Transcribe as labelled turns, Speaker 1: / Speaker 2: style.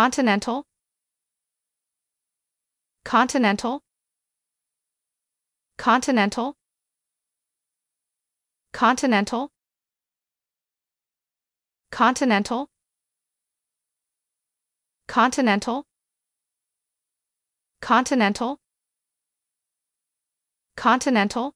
Speaker 1: Continental Continental Continental Continental Continental Continental Continental Continental